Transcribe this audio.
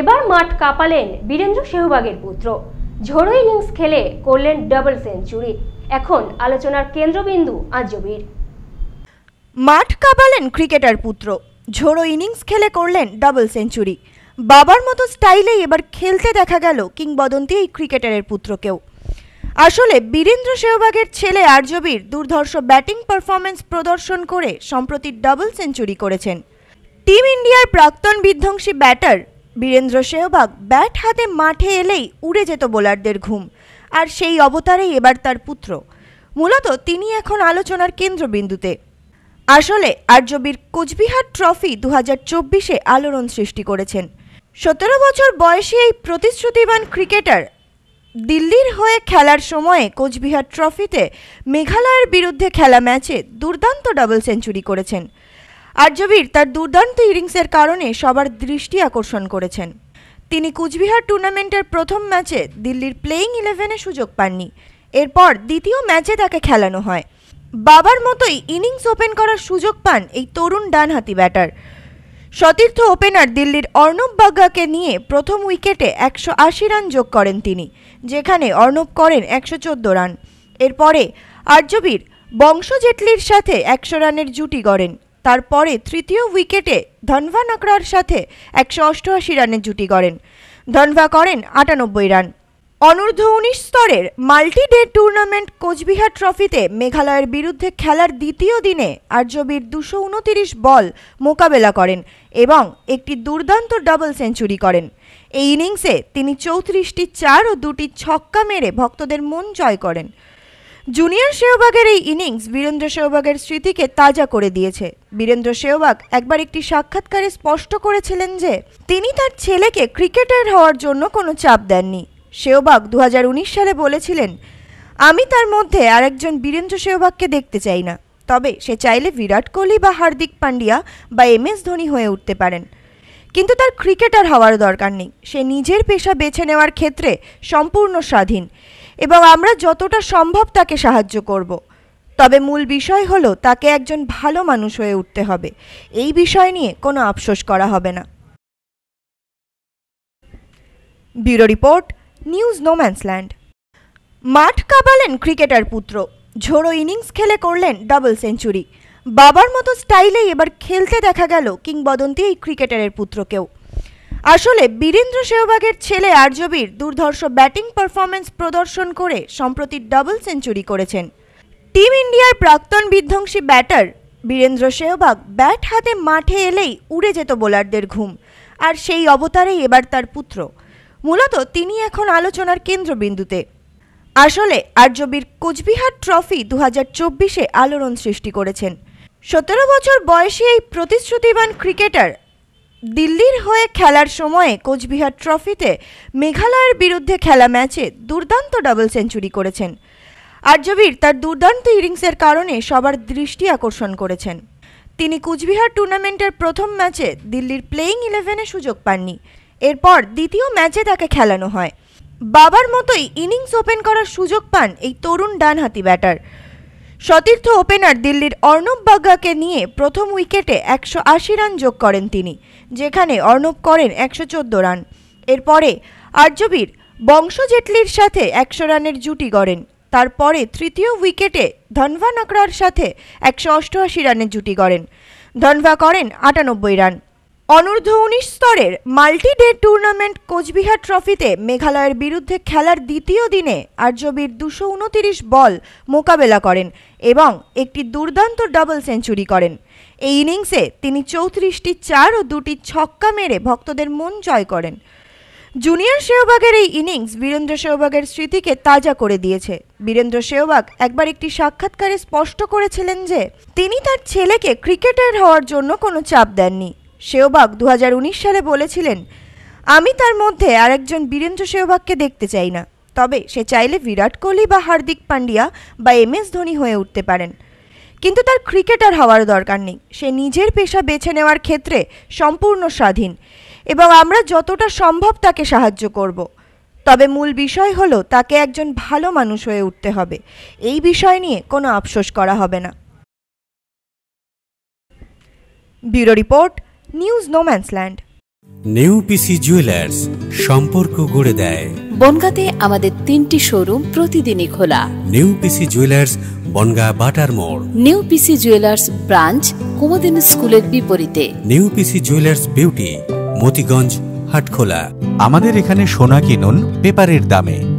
এবার মাঠ কাঁপালেন বীরেন্দ্র সেহবাগের পুত্র ঝোড়ো ইনিংস খেলে করলেন ডাবল সেঞ্চুরি এখন আলোচনার কেন্দ্রবিন্দু আজবির মাঠ কাঁপালেন ক্রিকেটার পুত্র ঝোড়ো ইনিংস খেলে করলেন ডাবল সেঞ্চুরি বাবার মতো স্টাইলে এবার খেলতে দেখা গেল কিংবদন্তি এই ক্রিকেটারের পুত্রকেও আসলে বীরেন্দ্র সেহবাগের ছেলে আর্যবীর দুর্ধর্ষ ব্যাটিং পারফরমেন্স প্রদর্শন করে সম্প্রতি ডাবল সেঞ্চুরি করেছেন টিম ইন্ডিয়ার প্রাক্তন বিধ্বংসী ব্যাটার বীরেন্দ্র সেহবাগ ব্যাট হাতে মাঠে এলেই উড়ে যেত বোলারদের ঘুম আর সেই অবতারেই এবার তার পুত্র মূলত তিনি এখন আলোচনার কেন্দ্রবিন্দুতে আসলে আর্যবীর কোচবিহার ট্রফি দু হাজার চব্বিশে আলোড়ন সৃষ্টি করেছেন সতেরো বছর বয়সী এই প্রতিশ্রুতিবান ক্রিকেটার দিল্লির হয়ে খেলার সময়ে কোচবিহার ট্রফিতে মেঘালয়ের বিরুদ্ধে খেলা ম্যাচে দুর্দান্ত ডাবল সেঞ্চুরি করেছেন আর্যবীর তার দুর্দান্ত ইনিংসের কারণে সবার দৃষ্টি আকর্ষণ করেছেন তিনি কুচবিহার টুর্নামেন্টের প্রথম ম্যাচে দিল্লির প্লেইং ইলেভেনে সুযোগ পাননি এরপর দ্বিতীয় ম্যাচে তাকে খেলানো হয় বাবার মতোই ইনিংস ওপেন করার সুযোগ পান এই তরুণ ডানহাতি ব্যাটার সতীর্থ ওপেনার দিল্লির অর্ণব বাগ্গাকে নিয়ে প্রথম উইকেটে একশো আশি রান যোগ করেন তিনি যেখানে অর্ণব করেন একশো চোদ্দো রান এরপরে আর্যবীর বংশ জেটলির সাথে একশো রানের জুটি গড়েন তারপরে তৃতীয় উইকেটে ধনভা নকরার সাথে একশো অষ্টআশি রানের জুটি করেন ধনভা করেন আটানব্বই রান অনূর্ধ্ব উনিশ স্তরের মাল্টি ডে টুর্নামেন্ট কোচবিহার ট্রফিতে মেঘালয়ের বিরুদ্ধে খেলার দ্বিতীয় দিনে আর্যবীর দুশো উনতিরিশ বল মোকাবেলা করেন এবং একটি দুর্দান্ত ডাবল সেঞ্চুরি করেন এই ইনিংসে তিনি চৌত্রিশটি চার ও দুটি ছক্কা মেরে ভক্তদের মন জয় করেন জুনিয়র সেহবাগের এই ইনিংস বীরেন্দ্র সেহবাগের স্মৃতিকে তাজা করে দিয়েছে বীরেন্দ্র সেহবাগ একবার একটি সাক্ষাৎকারে স্পষ্ট করেছিলেন যে তিনি তার ছেলেকে ক্রিকেটার হওয়ার জন্য কোনো চাপ দেননি সেহবাগ দু সালে বলেছিলেন আমি তার মধ্যে আরেকজন বীরেন্দ্র সেহবাগকে দেখতে চাই না তবে সে চাইলে বিরাট কোহলি বা হার্দিক পান্ডিয়া বা এম এস ধোনি হয়ে উঠতে পারেন কিন্তু তার ক্রিকেটার হওয়ার দরকার নেই সে নিজের পেশা বেছে নেওয়ার ক্ষেত্রে সম্পূর্ণ স্বাধীন এবং আমরা যতটা সম্ভব তাকে সাহায্য করব তবে মূল বিষয় হলো তাকে একজন ভালো মানুষ হয়ে উঠতে হবে এই বিষয় নিয়ে কোনো আফসোস করা হবে না ব্যুরো রিপোর্ট নিউজ নোম্যান্সল্যান্ড মাঠ কাবালেন ক্রিকেটার পুত্র ঝোড়ো ইনিংস খেলে করলেন ডাবল সেঞ্চুরি বাবার মতো স্টাইলেই এবার খেলতে দেখা গেল কিংবদন্তি এই ক্রিকেটারের পুত্রকেও আসলে বীরেন্দ্র সেহবাগের ছেলে আর্যবীর দুর্ধর্ষ ব্যাটিং পারফরমেন্স প্রদর্শন করে সম্প্রতি ডাবল সেঞ্চুরি করেছেন টিম ইন্ডিয়ার প্রাক্তন বিধ্বংসী ব্যাটার বীরেন্দ্র সেহবাগ ব্যাট হাতে মাঠে এলেই উড়ে যেত বোলারদের ঘুম আর সেই অবতারেই এবার তার পুত্র মূলত তিনি এখন আলোচনার কেন্দ্রবিন্দুতে আসলে আর্যবীর কোচবিহার ট্রফি দু হাজার চব্বিশে আলোড়ন সৃষ্টি করেছেন সতেরো বছর বয়সী এই প্রতিশ্রুতিবান ক্রিকেটার দিল্লির হয়ে খেলার সময়ে কোচবিহার ট্রফিতে মেঘালয়ের বিরুদ্ধে খেলা ম্যাচে দুর্দান্ত ডাবল সেঞ্চুরি করেছেন আর্যবীর তার দুর্দান্ত ইনিংসের কারণে সবার দৃষ্টি আকর্ষণ করেছেন তিনি কুচবিহার টুর্নামেন্টের প্রথম ম্যাচে দিল্লির প্লেইং ইলেভেনে সুযোগ পাননি এরপর দ্বিতীয় ম্যাচে তাকে খেলানো হয় বাবার মতোই ইনিংস ওপেন করার সুযোগ পান এই তরুণ ডানহাতি ব্যাটার সতীর্থ ওপেনার দিল্লির অর্ণব বাগ্গাকে নিয়ে প্রথম উইকেটে একশো আশি রান যোগ করেন তিনি যেখানে অর্ণব করেন একশো রান এরপরে আর্যবীর বংশ জেটলির সাথে একশো রানের জুটি গড়েন তারপরে তৃতীয় উইকেটে ধনভা নকরার সাথে একশো অষ্টআশি রানের জুটি গড়েন ধনভা করেন আটানব্বই রান অনূর্ধ্ব উনিশ স্তরের মাল্টি ডে টুর্নামেন্ট কোচবিহার ট্রফিতে মেঘালয়ের বিরুদ্ধে খেলার দ্বিতীয় দিনে আর্যবীর দুশো উনতিরিশ বল মোকাবেলা করেন এবং একটি দুর্দান্ত ডাবল সেঞ্চুরি করেন এই ইনিংসে তিনি চৌত্রিশটি চার ও দুটি ছক্কা মেরে ভক্তদের মন জয় করেন জুনিয়র সেহবাগের এই ইনিংস বীরেন্দ্র সেহবাগের স্মৃতিকে তাজা করে দিয়েছে বীরেন্দ্র সেহবাগ একবার একটি সাক্ষাৎকারে স্পষ্ট করেছিলেন যে তিনি তার ছেলেকে ক্রিকেটার হওয়ার জন্য কোনো চাপ দেননি সেওবাগ দু সালে বলেছিলেন আমি তার মধ্যে আরেকজন বীরেন্দ্র সেওবাগকে দেখতে চাই না তবে সে চাইলে বিরাট কোহলি বা হার্দিক পান্ডিয়া বা এম এস ধোনি হয়ে উঠতে পারেন কিন্তু তার ক্রিকেটার হওয়ার দরকার নেই সে নিজের পেশা বেছে নেওয়ার ক্ষেত্রে সম্পূর্ণ স্বাধীন এবং আমরা যতটা সম্ভব তাকে সাহায্য করব তবে মূল বিষয় হলো তাকে একজন ভালো মানুষ হয়ে উঠতে হবে এই বিষয় নিয়ে কোনো আফসোস করা হবে না bureau report news no man's land New PC Jewellers সম্পর্ক গড়ে দেয় বনগাঁতে আমাদের তিনটি শোরুম প্রতিদিনই খোলা নিউ পিসি জুয়েলার্স বনগা বাটার মোড় নিউ পিসি জুয়েলার্স ব্রাঞ্চ কুমদিন স্কুলের বিপরীতে New PC Jewellers beauty Motiganj Hatkhola আমাদের এখানে সোনা কিনুন পেপারের দামে